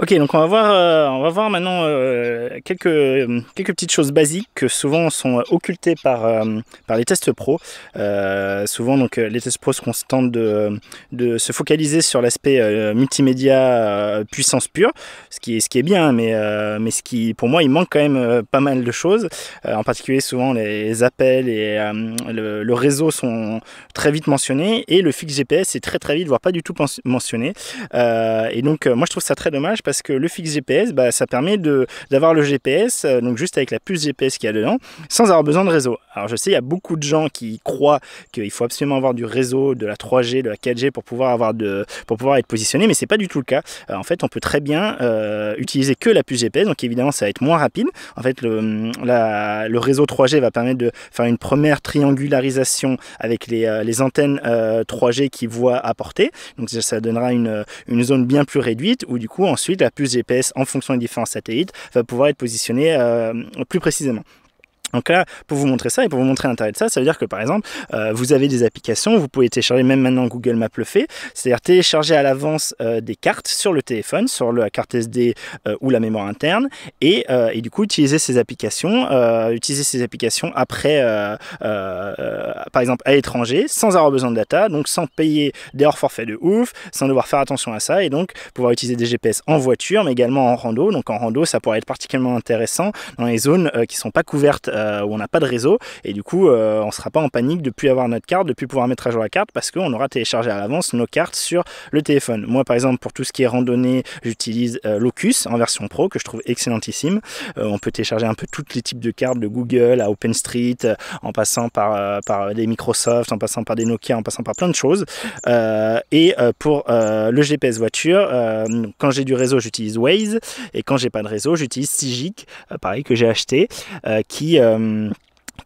Ok, donc on va voir, euh, on va voir maintenant euh, quelques, quelques petites choses basiques que souvent sont euh, occultées par, par les tests pro. souvent, donc, les tests pro se contentent de, se focaliser sur l'aspect multimédia puissance pure, ce qui, est, ce qui est bien, mais, mais ce qui, pour moi, il manque quand même pas mal de choses. en particulier, souvent, les appels et le, le, réseau sont très vite mentionnés et le fixe GPS est très très vite, voire pas du tout mentionné. et donc, moi, je trouve ça très dommage parce que le fixe GPS, bah, ça permet d'avoir le GPS, euh, donc juste avec la puce GPS qu'il y a dedans, sans avoir besoin de réseau. Alors je sais, il y a beaucoup de gens qui croient qu'il faut absolument avoir du réseau, de la 3G, de la 4G pour pouvoir, avoir de, pour pouvoir être positionné, mais c'est pas du tout le cas. Euh, en fait, on peut très bien euh, utiliser que la puce GPS, donc évidemment, ça va être moins rapide. En fait, le, le réseau 3G va permettre de faire une première triangularisation avec les, antennes 3G qui voient à portée. Donc ça, donnera une, une zone bien plus réduite où du coup ensuite la plus GPS en fonction des différents satellites va pouvoir être positionnée euh, plus précisément. Donc là, pour vous montrer ça et pour vous montrer l'intérêt de ça, ça veut dire que par exemple, euh, vous avez des applications, vous pouvez télécharger, même maintenant Google Maps le fait, c'est-à-dire télécharger à l'avance euh, des cartes sur le téléphone, sur la carte SD euh, ou la mémoire interne, et, et, du coup utiliser ces applications, utiliser ces applications après, par exemple à l'étranger, sans avoir besoin de data, donc sans payer des hors forfaits de ouf, sans devoir faire attention à ça, et donc pouvoir utiliser des GPS en voiture, mais également en rando. Donc en rando, ça pourrait être particulièrement intéressant dans les zones qui ne sont pas couvertes euh, où on n'a pas de réseau et du coup euh, on ne sera pas en panique de plus avoir notre carte, de plus pouvoir mettre à jour la carte parce qu'on aura téléchargé à l'avance nos cartes sur le téléphone. Moi par exemple pour tout ce qui est randonnée j'utilise euh, Locus en version pro que je trouve excellentissime. on peut télécharger un peu tous les types de cartes de Google à OpenStreet en passant par, par des Microsoft, en passant par des Nokia, en passant par plein de choses. et pour le GPS voiture, quand j'ai du réseau j'utilise Waze et quand j'ai pas de réseau j'utilise Sigic, pareil que j'ai acheté, qui Um.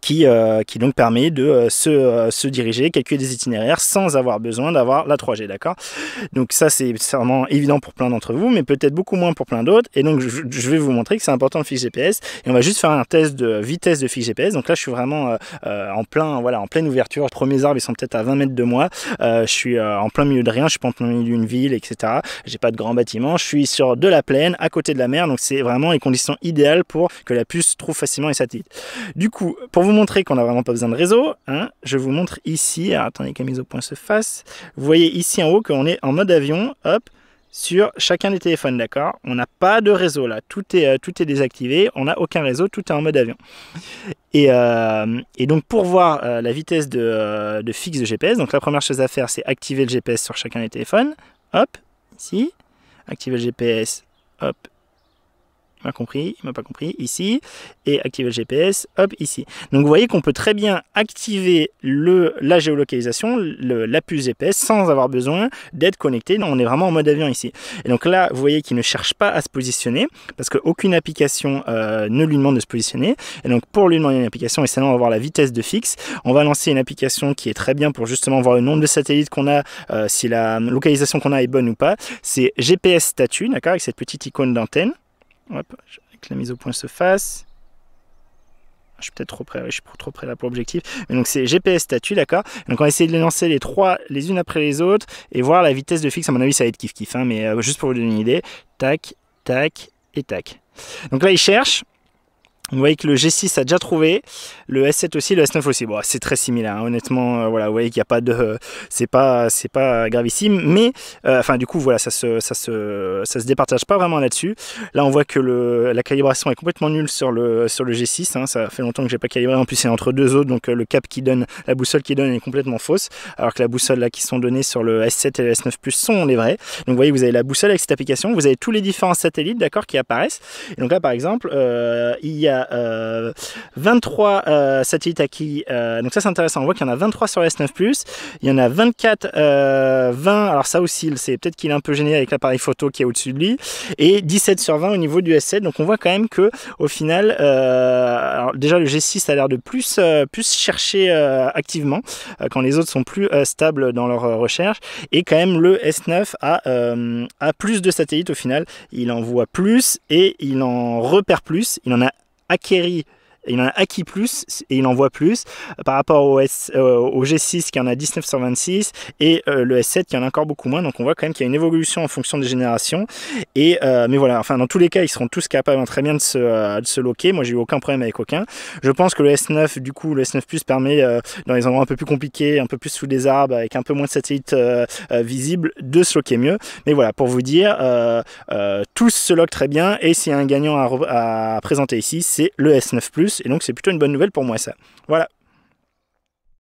qui, euh, qui donc permet de euh, se, euh, se, diriger, calculer des itinéraires sans avoir besoin d'avoir la 3G, d'accord Donc ça c'est vraiment évident pour plein d'entre vous, mais peut-être beaucoup moins pour plein d'autres. Et donc je, vais vous montrer que c'est important le fixe GPS. Et on va juste faire un test de vitesse de fixe GPS. Donc là je suis vraiment en plein, voilà, en pleine ouverture. Les premiers arbres ils sont peut-être à 20 mètres de moi. je suis en plein milieu de rien, je suis pas en plein milieu d'une ville, etc. J'ai pas de grand bâtiment, je suis sur de la plaine, à côté de la mer. Donc c'est vraiment les conditions idéales pour que la puce trouve facilement les satellites. Du coup, pour vous montrer qu'on n'a vraiment pas besoin de réseau, hein. je vous montre ici, attendez que mise au point se fasse, vous voyez ici en haut qu'on est en mode avion, hop, sur chacun des téléphones, d'accord On n'a pas de réseau là, tout est, euh, tout est désactivé, on n'a aucun réseau, tout est en mode avion. Et, euh, et donc pour voir euh, la vitesse de, de, fixe de GPS, donc la première chose à faire c'est activer le GPS sur chacun des téléphones, hop, ici, activer le GPS, hop, il m'a compris, il m'a pas compris, ici, et activer le GPS, hop, ici. Donc vous voyez qu'on peut très bien activer le, la géolocalisation, la puce GPS, sans avoir besoin d'être connecté. Non, on est vraiment en mode avion ici. Et donc là, vous voyez qu'il ne cherche pas à se positionner, parce qu'aucune application euh, ne lui demande de se positionner. Et donc pour lui demander une application, et sinon on va voir la vitesse de fixe. On va lancer une application qui est très bien pour justement voir le nombre de satellites qu'on a, euh, si la localisation qu'on a est bonne ou pas. C'est GPS statut, d'accord, avec cette petite icône d'antenne. Hop, que la mise au point se fasse. Ah, je suis peut-être trop près, je suis trop près là pour l'objectif. donc c'est GPS statut, d'accord Donc on va essayer de les lancer les trois les unes après les autres et voir la vitesse de fixe. À mon avis, ça va être kiff kiff, hein, mais euh, juste pour vous donner une idée. Tac, tac et tac. Donc là, il cherche. Vous voyez que le G6 a déjà trouvé, le S7 aussi, le S9 aussi. Bon, c'est très similaire, hein. honnêtement. Euh, voilà, vous voyez qu'il n'y a pas de, euh, c'est pas, pas gravissime, mais euh, enfin du coup voilà, ça se, ça se, se départage pas vraiment là-dessus. Là, on voit que le, la calibration est complètement nulle sur le, sur le G6. Hein. Ça fait longtemps que j'ai pas calibré. En plus, c'est entre deux autres, donc le cap qui donne, la boussole qui donne est complètement fausse, alors que la boussole là qui sont données sur le S7 et le S9 Plus sont les vraies. Donc vous voyez, vous avez la boussole avec cette application, vous avez tous les différents satellites, d'accord, qui apparaissent. Et donc là, par exemple, il y a 23 euh, euh, satellites acquis. Euh, donc ça c'est intéressant. On voit qu'il y en a 23 sur S9+. Il y en a 24, 20. Alors ça aussi, c'est peut-être qu'il est un peu gêné avec l'appareil photo qui est au-dessus de lui. Et 17 sur 20 au niveau du S7. Donc on voit quand même que au final, déjà le G6 a l'air de plus, plus chercher activement quand les autres sont plus stables dans leur recherche. Et quand même le S9 a, plus de satellites au final. Il en voit plus et il en repère plus. Il en a acquérir il en a acquis plus et il en voit plus par rapport au, S, euh, au G6 qui en a 1926 et euh, le S7 qui en a encore beaucoup moins. Donc on voit quand même qu'il y a une évolution en fonction des générations. Et, euh, mais voilà, enfin dans tous les cas, ils seront tous capables très bien de se, de se loquer. Moi, j'ai eu aucun problème avec aucun. Je pense que le S9, du coup, le S9 Plus permet dans les endroits un peu plus compliqués, un peu plus sous des arbres, avec un peu moins de satellites visibles, de se loquer mieux. Mais voilà, pour vous dire, tous se loquent très bien et s'il y a un gagnant à, à présenter ici, c'est le S9 Plus. Et donc c'est plutôt une bonne nouvelle pour moi ça. Voilà,